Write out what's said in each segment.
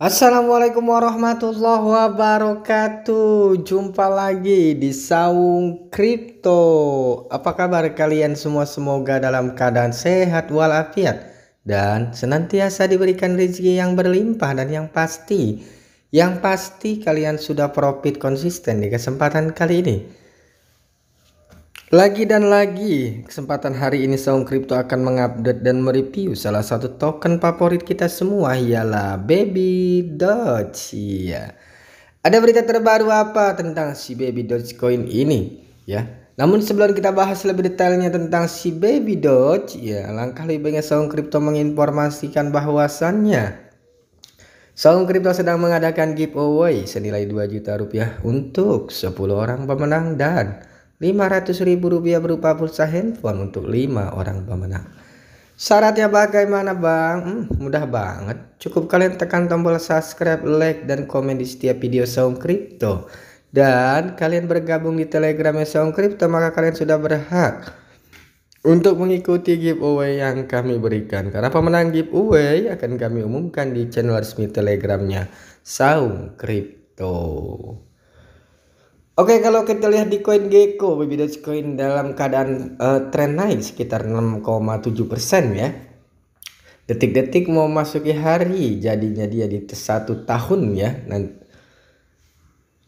Assalamualaikum warahmatullahi wabarakatuh. Jumpa lagi di Saung Kripto. Apa kabar kalian semua? Semoga dalam keadaan sehat walafiat dan senantiasa diberikan rezeki yang berlimpah dan yang pasti. Yang pasti kalian sudah profit konsisten di kesempatan kali ini. Lagi dan lagi, kesempatan hari ini Saung Crypto akan mengupdate dan mereview salah satu token favorit kita semua ialah Baby Doge. Iya. Ada berita terbaru apa tentang si Baby Doge coin ini? Ya. Namun sebelum kita bahas lebih detailnya tentang si Baby Doge, ya langkah lebih baiknya Saung Crypto menginformasikan bahwasannya Saung Crypto sedang mengadakan giveaway senilai 2 juta rupiah untuk 10 orang pemenang dan ribu rupiah berupa pulsa handphone untuk 5 orang pemenang. Syaratnya bagaimana bang? Hmm, mudah banget. Cukup kalian tekan tombol subscribe, like, dan komen di setiap video Sound crypto. Dan kalian bergabung di telegramnya Sound crypto maka kalian sudah berhak untuk mengikuti giveaway yang kami berikan. Karena pemenang giveaway akan kami umumkan di channel resmi telegramnya Saung crypto. Oke, kalau kita lihat di koin Gecko, baby Dogecoin dalam keadaan uh, eh, tren naik sekitar 6,7% persen ya. Detik-detik mau masuki hari, jadinya dia di satu tahun ya.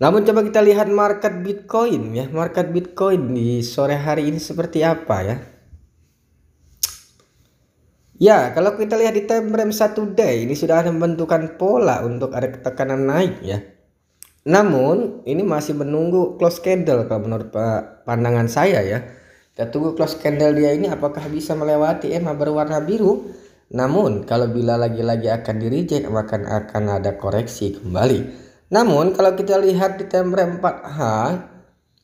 namun coba kita lihat market Bitcoin ya. Market Bitcoin di sore hari ini seperti apa ya? Ya, kalau kita lihat di time frame 1 day ini sudah ada pembentukan pola untuk ada tekanan naik ya. Namun ini masih menunggu close candle kalau menurut pandangan saya ya. Kita tunggu close candle dia ini apakah bisa melewati EMA berwarna biru. Namun kalau bila lagi-lagi akan di reject maka akan ada koreksi kembali. Namun kalau kita lihat di tempat 4H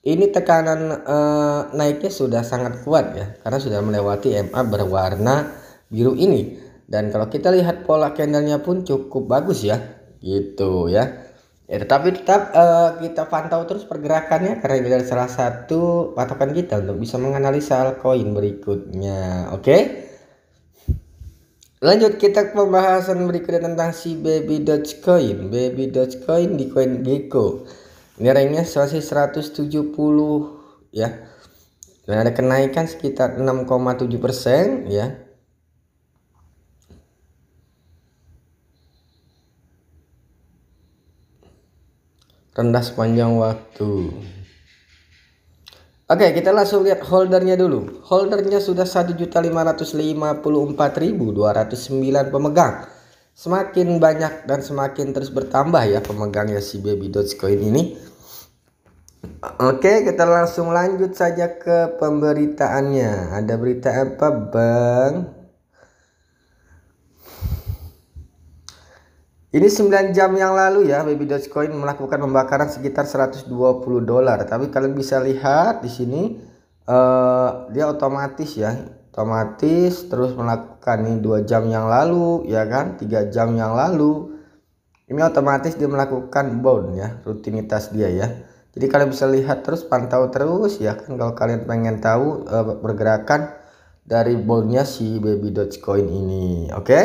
ini tekanan eh, naiknya sudah sangat kuat ya karena sudah melewati EMA berwarna biru ini. Dan kalau kita lihat pola candlenya pun cukup bagus ya gitu ya. Ya, tetapi tetap uh, kita pantau terus pergerakannya karena ini adalah salah satu patokan kita untuk bisa menganalisa koin berikutnya. Oke. Okay? Lanjut kita ke pembahasan berikutnya tentang si Baby Dogecoin. Baby Dogecoin di CoinGecko. Ini ranknya selesai 170 ya. Dan ada kenaikan sekitar 6,7% ya. rendah sepanjang waktu. Oke, kita langsung lihat holdernya dulu. Holdernya sudah 1.554.209 pemegang. Semakin banyak dan semakin terus bertambah ya pemegangnya si Baby Dogecoin ini. Oke, kita langsung lanjut saja ke pemberitaannya. Ada berita apa, Bang? Ini 9 jam yang lalu ya Baby Dogecoin melakukan pembakaran sekitar 120 dolar. Tapi kalian bisa lihat di sini uh, dia otomatis ya, otomatis terus melakukan ini 2 jam yang lalu ya kan, 3 jam yang lalu. Ini otomatis dia melakukan bound ya, rutinitas dia ya. Jadi kalian bisa lihat terus pantau terus ya kan kalau kalian pengen tahu uh, pergerakan dari bondnya si Baby Dogecoin ini. Oke. Okay?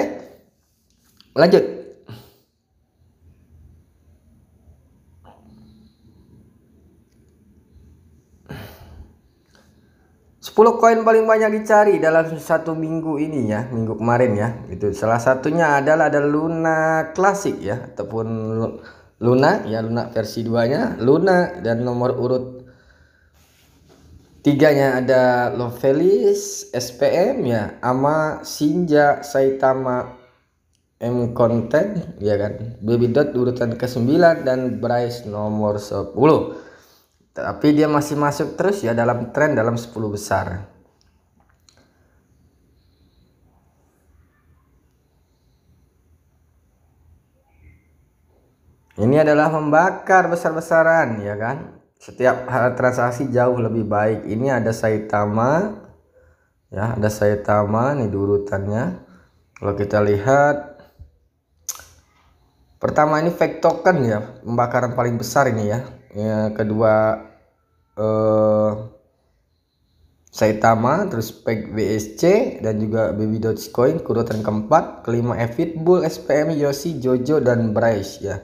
Lanjut. 10 koin paling banyak dicari dalam satu minggu ini ya, minggu kemarin ya. Itu salah satunya adalah ada Luna Classic ya ataupun Luna ya Luna versi 2-nya, Luna dan nomor urut tiganya ada Lovelis, SPM ya, Ama, Sinja, Saitama, M Content ya kan. Baby Dot urutan ke-9 dan Bryce nomor 10 tapi dia masih masuk terus ya dalam tren dalam 10 besar. Ini adalah membakar besar-besaran ya kan. Setiap transaksi jauh lebih baik. Ini ada Saitama ya, ada Saitama nih durutannya. Kalau kita lihat pertama ini fake token ya, pembakaran paling besar ini ya ya, kedua uh, Saitama, terus Peg BSC dan juga Baby Dogecoin, kurutan keempat, kelima Evit Bull, SPM, Yoshi, Jojo dan Bryce ya.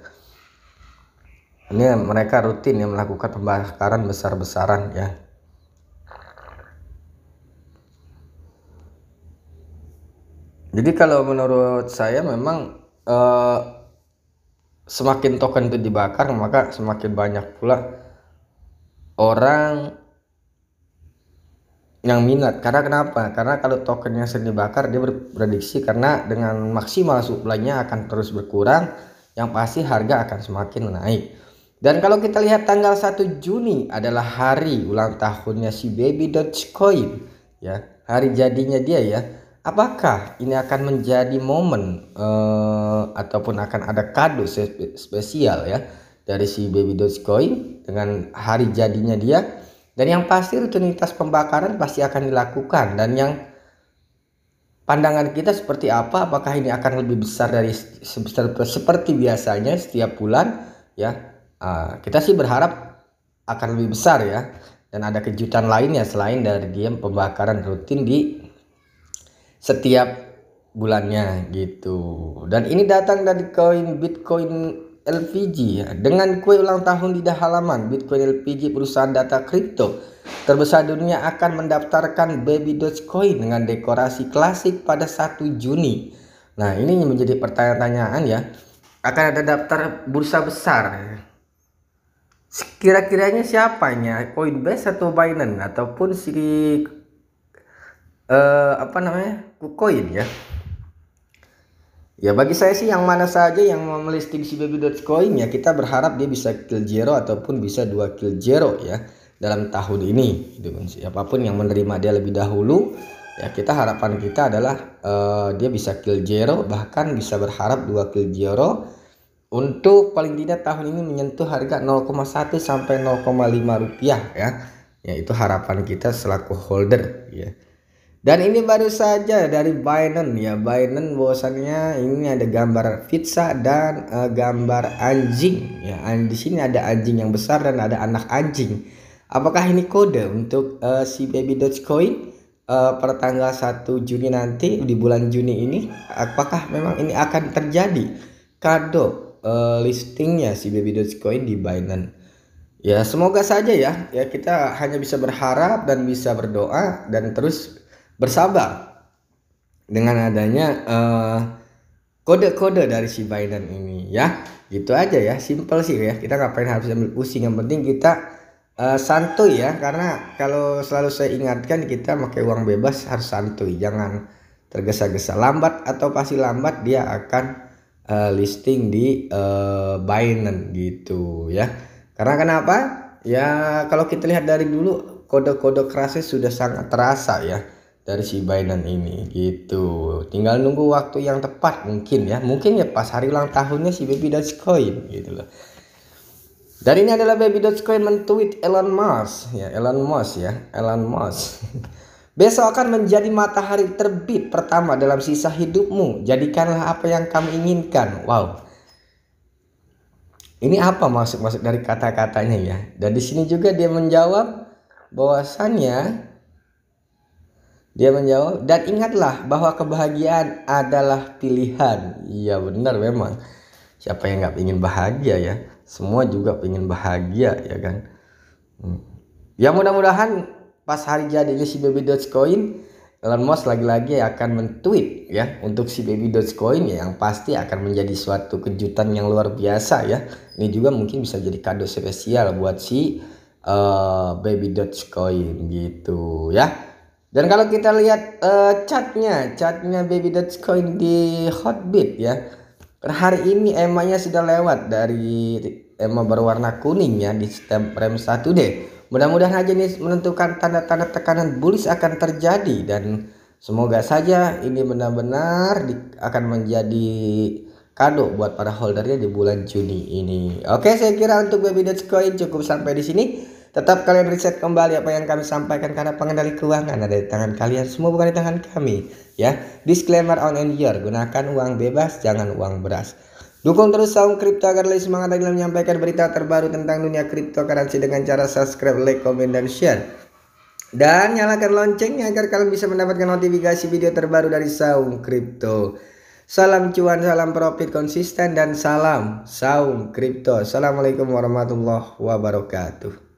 Ini mereka rutin yang melakukan pembakaran besar-besaran ya. Jadi kalau menurut saya memang uh, semakin token itu dibakar maka semakin banyak pula orang yang minat karena kenapa karena kalau tokennya sering dibakar dia berprediksi karena dengan maksimal suplainya akan terus berkurang yang pasti harga akan semakin naik dan kalau kita lihat tanggal 1 Juni adalah hari ulang tahunnya si baby Dogecoin ya hari jadinya dia ya apakah ini akan menjadi momen eh, ataupun akan ada kado spesial ya dari si baby Dogecoin dengan hari jadinya dia dan yang pasti rutinitas pembakaran pasti akan dilakukan dan yang pandangan kita seperti apa apakah ini akan lebih besar dari sebesar seperti biasanya setiap bulan ya uh, kita sih berharap akan lebih besar ya dan ada kejutan lainnya selain dari dia pembakaran rutin di setiap bulannya gitu. Dan ini datang dari koin Bitcoin LPG ya. dengan kue ulang tahun di halaman Bitcoin LPG perusahaan data kripto terbesar dunia akan mendaftarkan baby Dogecoin dengan dekorasi klasik pada 1 Juni. Nah, ini menjadi pertanyaan-pertanyaan ya. Akan ada daftar bursa besar. Kira-kiranya siapanya? Coinbase atau Binance ataupun si uh, apa namanya KuCoin ya ya bagi saya sih yang mana saja yang melisting si baby coin ya kita berharap dia bisa kill zero ataupun bisa dua kill zero ya dalam tahun ini gitu kan siapapun yang menerima dia lebih dahulu ya kita harapan kita adalah uh, dia bisa kill zero bahkan bisa berharap dua kill zero untuk paling tidak tahun ini menyentuh harga 0,1 sampai 0,5 rupiah ya yaitu harapan kita selaku holder ya dan ini baru saja dari Binance ya. Binance bahwasannya ini ada gambar pizza dan uh, gambar anjing ya. Di sini ada anjing yang besar dan ada anak anjing. Apakah ini kode untuk uh, si baby Dogecoin uh, eh, per tanggal 1 Juni nanti di bulan Juni ini? Apakah memang ini akan terjadi kado uh, listingnya si baby Dogecoin di Binance? Ya semoga saja ya. Ya kita hanya bisa berharap dan bisa berdoa dan terus bersabar dengan adanya kode eh, kode-kode dari si Biden ini ya gitu aja ya simple sih ya kita ngapain harus ambil pusing yang penting kita uh, santuy ya karena kalau selalu saya ingatkan kita pakai uang bebas harus santuy jangan tergesa-gesa lambat atau pasti lambat dia akan uh, listing di uh, Binance gitu ya karena kenapa ya kalau kita lihat dari dulu kode-kode kerasnya sudah sangat terasa ya dari si Binance ini gitu tinggal nunggu waktu yang tepat mungkin ya mungkin ya pas hari ulang tahunnya si baby Dogecoin gitu loh dan ini adalah baby Dogecoin mentweet Elon Musk ya Elon Musk ya Elon Musk Besok akan menjadi matahari terbit pertama dalam sisa hidupmu. Jadikanlah apa yang kamu inginkan. Wow. Ini apa maksud-maksud dari kata-katanya ya? Dan di sini juga dia menjawab bahwasannya dia menjawab, dan ingatlah bahwa kebahagiaan adalah pilihan. Iya benar memang. Siapa yang nggak ingin bahagia ya? Semua juga ingin bahagia ya kan? Hmm. Ya mudah-mudahan pas hari jadinya si Baby Dogecoin, Elon Musk lagi-lagi akan mentweet ya untuk si Baby Dogecoin ya, yang pasti akan menjadi suatu kejutan yang luar biasa ya. Ini juga mungkin bisa jadi kado spesial buat si uh, Baby Dogecoin gitu ya. Dan kalau kita lihat uh, eh, catnya, catnya Baby Coin di Hotbit ya. hari ini emanya sudah lewat dari ema berwarna kuning ya di stem frame 1D. Mudah-mudahan aja ini menentukan tanda-tanda tekanan bullish akan terjadi dan semoga saja ini benar-benar akan menjadi kado buat para holdernya di bulan Juni ini. Oke, saya kira untuk Baby Coin cukup sampai di sini. Tetap kalian riset kembali apa yang kami sampaikan karena pengendali keuangan ada di tangan kalian, semua bukan di tangan kami. Ya, disclaimer on and year, gunakan uang bebas, jangan uang beras. Dukung terus saung kripto agar lebih semangat dalam menyampaikan berita terbaru tentang dunia kripto, cryptocurrency dengan cara subscribe, like, komen, dan share. Dan nyalakan loncengnya agar kalian bisa mendapatkan notifikasi video terbaru dari Saung Kripto. Salam cuan, salam profit konsisten, dan salam Saung Kripto. Assalamualaikum warahmatullahi wabarakatuh.